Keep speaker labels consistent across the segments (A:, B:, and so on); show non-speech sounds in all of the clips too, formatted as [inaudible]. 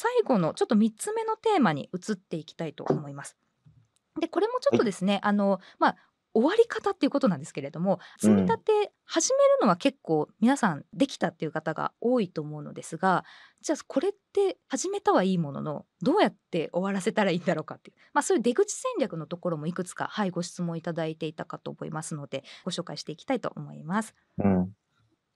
A: 最後のちょっと3つ目のテーマに移っていきたいと思います。でこれもちょっとですね、あのまあ、終わり方っていうことなんですけれども積み立て始めるのは結構皆さんできたっていう方が多いと思うのですがじゃあこれって始めたはいいもののどうやって終わらせたらいいんだろうかっていう、まあ、そういう出口戦略のところもいくつか、はい、ご質問いただいていたかと思いますのでご紹介していきたいと思います。うん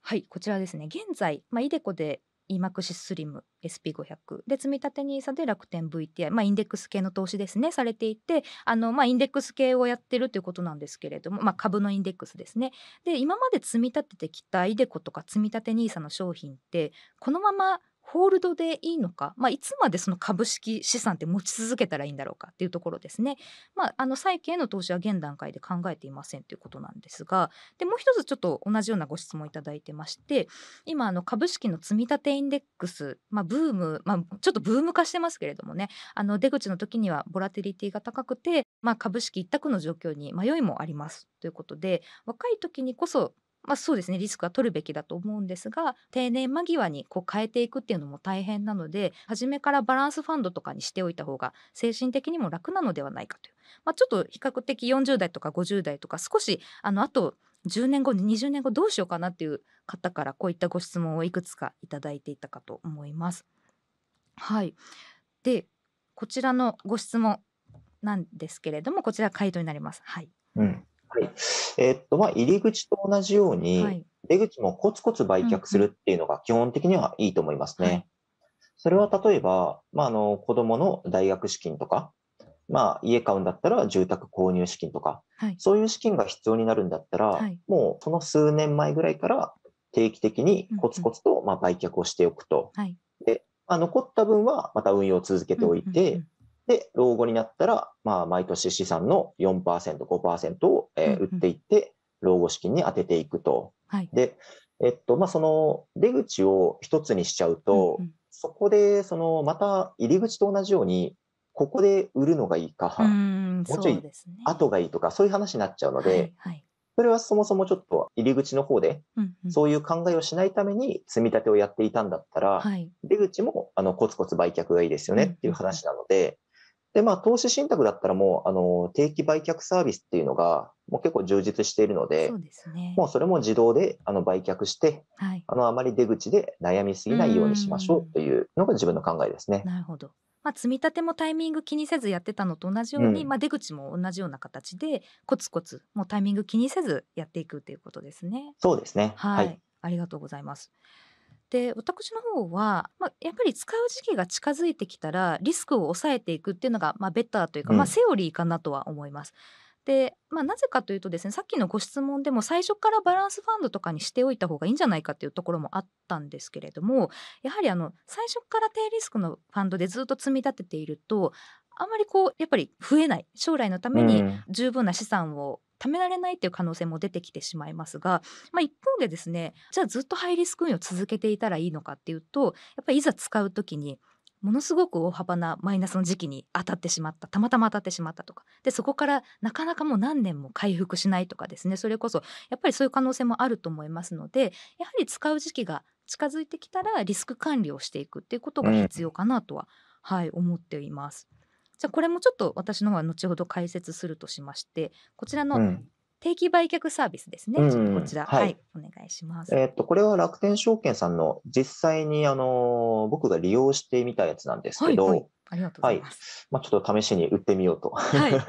A: はい、こちらですね。現在、まあ、イデコで iMAX スリム SP500 で積立 NISA で楽天 VTI、まあ、インデックス系の投資ですねされていてあの、まあ、インデックス系をやってるということなんですけれども、まあ、株のインデックスですねで今まで積み立ててきたイデコとか積立 NISA の商品ってこのままホールドでいいのか、まあ、いつまでその株式資産って持ち続けたらいいんだろうかっていうところですね、まあ、あの債券への投資は現段階で考えていませんということなんですがでもう一つちょっと同じようなご質問いただいてまして今あの株式の積立インデックス、まあ、ブーム、まあ、ちょっとブーム化してますけれどもねあの出口の時にはボラテリティが高くて、まあ、株式一択の状況に迷いもありますということで若い時にこそまあ、そうですねリスクは取るべきだと思うんですが定年間際にこう変えていくっていうのも大変なので初めからバランスファンドとかにしておいた方が精神的にも楽なのではないかという、まあ、ちょっと比較的40代とか50代とか少しあのあと10年後20年後どうしようかなっていう方からこういったご質問をいくつか頂いていたかと思います。はいでこちらのご質問なんですけれどもこちら回答になります。はい、
B: うんはいえー、っとまあ、入り口と同じように、はい、出口もコツコツ売却するっていうのが基本的にはいいと思いますね。それは例えば、まあ、あの子どもの大学資金とか、まあ、家買うんだったら住宅購入資金とか、はい、そういう資金が必要になるんだったら、もうその数年前ぐらいから定期的にコツコツとま売却をしておくと。でまあ、残った分はまた運用を続けておいて、うんうんうんで、老後になったら、まあ、毎年資産の4%、5%を、えー、売っていって、老後資金に充てていくと。はい、で、えっと、まあ、その出口を一つにしちゃうと、うんうん、そこで、その、また入り口と同じように、ここで売るのがいいか、うもうちょい後がいいとか、そういう話になっちゃうので、はい、はいそれはそもそもちょっと入り口の方で、そういう考えをしないために積み立てをやっていたんだったら、出口もあのコツコツ売却がいいですよねっていう話なので、で、まあ、投資信託だったらもう、あの、定期売却サービスっていうのが、もう結構充実しているので、そうですね、もうそれも自動であの売却して、はい、あの、あまり出口で悩みすぎないようにしましょうというのが自分の考えですね。なるほど。
A: まあ、積み立てもタイミング気にせずやってたのと同じように、うん、まあ、出口も同じような形で、コツコツ、もうタイミング気にせずやっていくということですね。そ
B: うですね。はい、はい、
A: ありがとうございます。で私の方は、まあ、やっぱり使う時期が近づいてきたらリスクを抑えていくっていうのが、まあ、ベターというか、まあ、セオリーかなとは思います。うん、でまあ、なぜかというとですねさっきのご質問でも最初からバランスファンドとかにしておいた方がいいんじゃないかっていうところもあったんですけれどもやはりあの最初から低リスクのファンドでずっと積み立てているとあんまりこうやっぱり増えない将来のために十分な資産を貯められないっていう可能性も出てきてしまいますが、まあ、一方でですねじゃあずっとハイリスク運用を続けていたらいいのかっていうとやっぱりいざ使う時にものすごく大幅なマイナスの時期に当たってしまったたまたま当たってしまったとかでそこからなかなかもう何年も回復しないとかですねそれこそやっぱりそういう可能性もあると思いますのでやはり使う時期が近づいてきたらリスク管理をしていくっていうことが必要かなとは、うん、はい思っています。じゃあこれもちょっと私の方は後ほど解説するとしましてこちらの定期売却サービスですね、うん、こちら、はい、はい、お願いします、え
B: ー、っとこれは楽天証券さんの実際に、あの僕が利用してみたやつなんですけど、はいはいありがとうございます。はい、まあ、ちょっと試しに売ってみようと、はい、[laughs]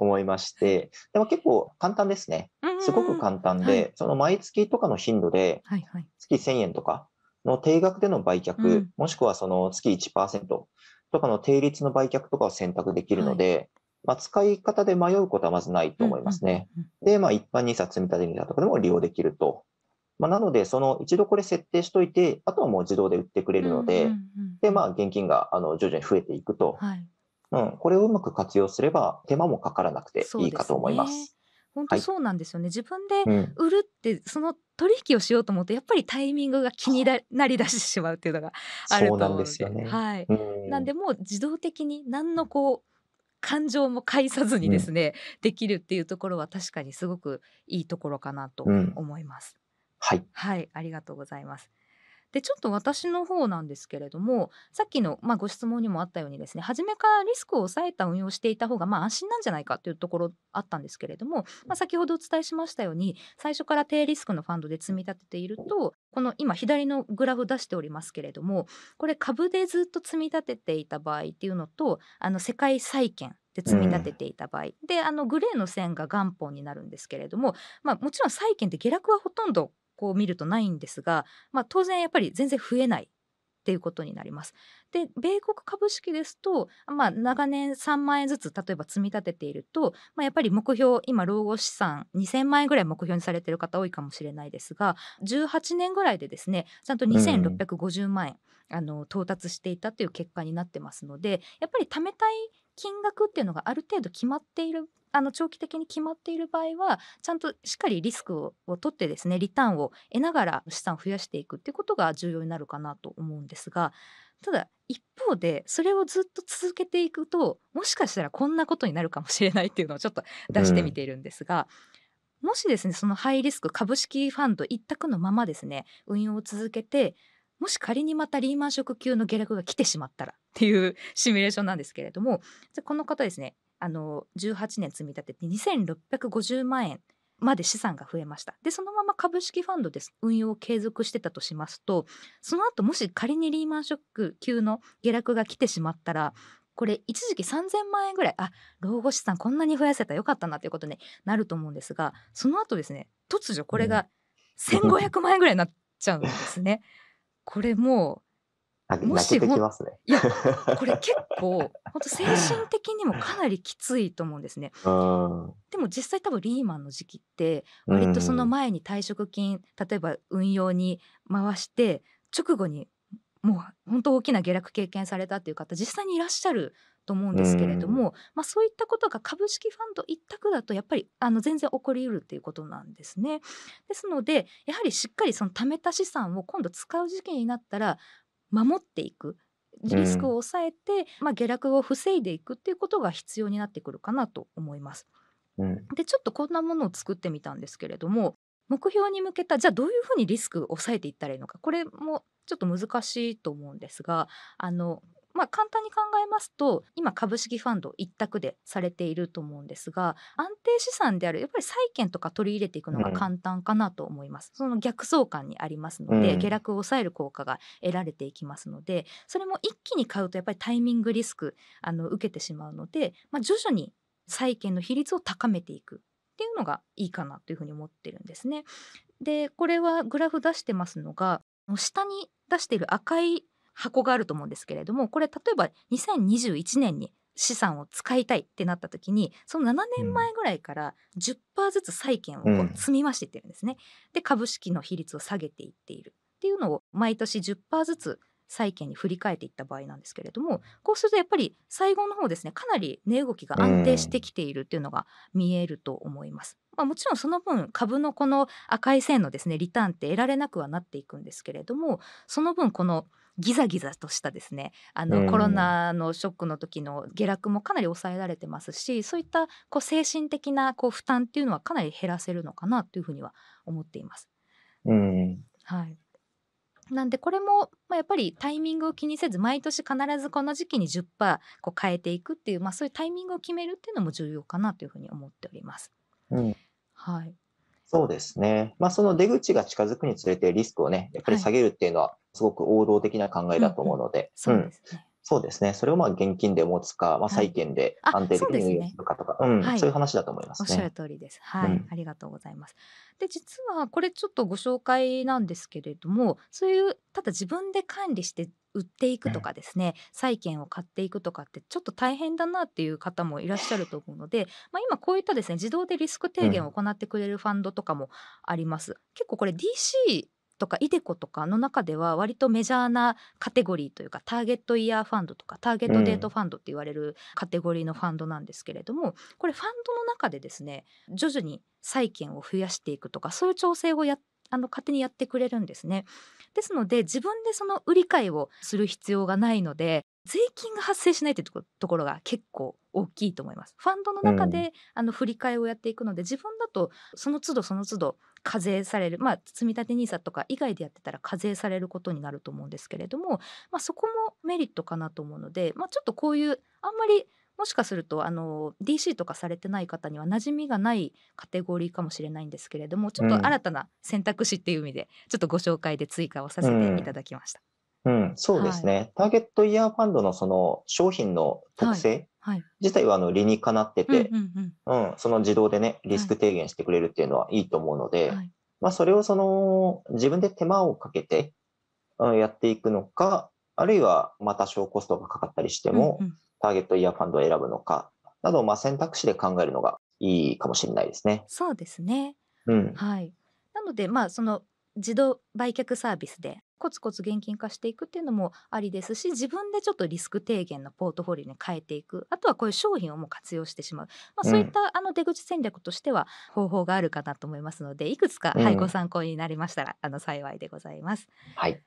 B: 思いまして、でも結構簡単ですね。すごく簡単で、はい、その毎月とかの頻度で、月1000円とかの定額での売却、うん、もしくはその月1%とかの定率の売却とかを選択できるので、はいまあ、使い方で迷うことはまずないと思いますね。うんうんうん、で、まあ、一般 NISA 積立 NISA とかでも利用できると。まあ、なので、その一度これ設定しておいて、あとはもう自動で売ってくれるので、うんうんうん、で、まあ、現金があの徐々に増えていくと、はい、うん、これをうまく活用すれば、手間もかからなくていいかと思います。
A: 本当そうなんですよね、はい、自分で売るって、その取引をしようと思うとやっぱりタイミングが気になりだしてしまうっていうのがあると思うので、ね、はい、うん、なんでもう自動的に何のこう感情も介さずにですね、うん、できるっていうところは確かにすごくいいところかなと思います。はい、はい、ありがとうございます。でちょっと私の方なんですけれどもさっきの、まあ、ご質問にもあったようにですね初めからリスクを抑えた運用をしていた方が、まあ、安心なんじゃないかというところあったんですけれども、まあ、先ほどお伝えしましたように最初から低リスクのファンドで積み立てているとこの今左のグラフ出しておりますけれどもこれ株でずっと積み立てていた場合っていうのとあの世界債券で積み立てていた場合、うん、であのグレーの線が元本になるんですけれども、まあ、もちろん債券って下落はほとんどこう見るとないんですが、まあ、当然やっぱり全然増えないっていうことになります。で米国株式ですと、まあ、長年3万円ずつ例えば積み立てていると、まあ、やっぱり目標今老後資産2,000万円ぐらい目標にされてる方多いかもしれないですが18年ぐらいでですねちゃんと2650万円、うん、あの到達していたという結果になってますのでやっぱり貯めたい金額っていうのがある程度決まっているあの長期的に決まっている場合はちゃんとしっかりリスクを取ってですねリターンを得ながら資産を増やしていくっていうことが重要になるかなと思うんですがただ一方でそれをずっと続けていくともしかしたらこんなことになるかもしれないっていうのをちょっと出してみているんですが。うんもしですねそのハイリスク株式ファンド一択のままですね運用を続けてもし仮にまたリーマンショック級の下落が来てしまったらっていうシミュレーションなんですけれどもこの方ですねあの18年積み立てて2650万円まで資産が増えましたでそのまま株式ファンドで運用を継続してたとしますとその後もし仮にリーマンショック級の下落が来てしまったらこれ一時期3,000万円ぐらいあ老後資産こんなに増やせたらよかったなということになると思うんですがその後ですね突如これが1,500万円ぐらいになっちゃうんですね。これも
B: もしも、ね、いや、これ [laughs] 結
A: 構、本当精神的にもかなりきついと思うんですね。[laughs]
B: でも
A: 実際多分リーマンの時期って、割とその前に退職金、例えば運用に回して、直後にもう本当大きな下落経験されたという方、実際にいらっしゃると思うんですけれども、まあ、そういったことが株式ファンド一択だとやっぱりあの全然起こりうるっていうことなんですね。ですのでやはりしっかりその貯めた資産を今度使う時期になったら守っていくリスクを抑えて、うん、まあ、下落を防いでいくっていうことが必要になってくるかなと思います。うん、でちょっとこんなものを作ってみたんですけれども目標に向けたじゃあどういうふうにリスクを抑えていったらいいのかこれもちょっと難しいと思うんですがあのまあ、簡単に考えますと今株式ファンド一択でされていると思うんですが安定資産であるやっぱり債券とか取り入れていくのが簡単かなと思います、うん、その逆相関にありますので、うん、下落を抑える効果が得られていきますのでそれも一気に買うとやっぱりタイミングリスクあの受けてしまうので、まあ、徐々に債券の比率を高めていくっていうのがいいかなというふうに思ってるんですね。でこれはグラフ出してますのが下に出している赤い箱があると思うんですけれどもこれ例えば2021年に資産を使いたいってなった時にその7年前ぐらいから10%ずつ債券を積み増していってるんですね。で株式の比率を下げていっているっていうのを毎年10%ずつ債券に振り返っていった場合なんですけれどもこうするとやっぱり最後の方ですねかなり値動きが安定してきているっていうのが見えると思います。まあ、もちろんその分株のこの赤い線のですねリターンって得られなくはなっていくんですけれどもその分このギザギザとしたですねあの、うん、コロナのショックの時の下落もかなり抑えられてますしそういったこう精神的なこう負担っていうのはかなり減らせるのかなというふうには思っています。うん、はいなんでこれも、まあ、やっぱりタイミングを気にせず毎年必ずこの時期に10%こう変えていくっていう、まあ、そういうタイミングを決めるっていうのも重要かなというふうに思っております。うん、はい
B: そうですね。まあ、その出口が近づくにつれてリスクをね、やっぱり下げるっていうのは、すごく王道的な考えだと思うので。はうん、うん、そうですね、それをまあ現金で持つか、まあ、債券で安定的に運用するかとか、そういう話だと思います、ね、おっしゃる
A: 通りです。はい、ありがとうございます。で実はこれちょっとご紹介なんですけれどもそういうただ自分で管理して売っていくとかですね債券を買っていくとかってちょっと大変だなっていう方もいらっしゃると思うので、まあ、今こういったですね自動でリスク低減を行ってくれるファンドとかもあります。結構これ DC とかイデコとかの中では割とメジャーなカテゴリーというかターゲットイヤーファンドとかターゲットデートファンドって言われるカテゴリーのファンドなんですけれどもこれファンドの中でですね徐々に債券を増やしていくとかそういう調整をやっあの勝手にやってくれるんですね。ですので自分でその売り買いをする必要がないので税金が発生しないというところが結構大きいと思います。ファンドの中で、うん、あの振り替えをやっていくので自分だとその都度その都度課税される、まあ、積立 NISA とか以外でやってたら課税されることになると思うんですけれども、まあ、そこもメリットかなと思うので、まあ、ちょっとこういうあんまりもしかするとあの DC とかされてない方には馴染みがないカテゴリーかもしれないんですけれどもちょっと新たな選択肢っていう意味で、ちょっとご紹介で追加をさせていただきました。
B: うん、うん、そうですね、はい、ターゲットイヤーファンドのその商品の特性、はい、自体はあの理にかなってて、うんその自動でねリスク低減してくれるっていうのはいいと思うので、はい、まあ、それをその自分で手間をかけてやっていくのかあるいはまた小コストがかかったりしても、うんうんターゲットイヤーファンドを選ぶのかなど、まあ、選択肢で考えるのがいいかもしれないですね。
A: そうですね、うん、はい、なので、まあ、その自動売却サービスでコツコツ現金化していくっていうのもありですし自分でちょっとリスク低減のポートフォリオに変えていくあとはこういう商品をもう活用してしまう、まあ、そういったあの出口戦略としては方法があるかなと思いますので、いくつか、はい、ご参考になりましたらあの幸いでございます。はい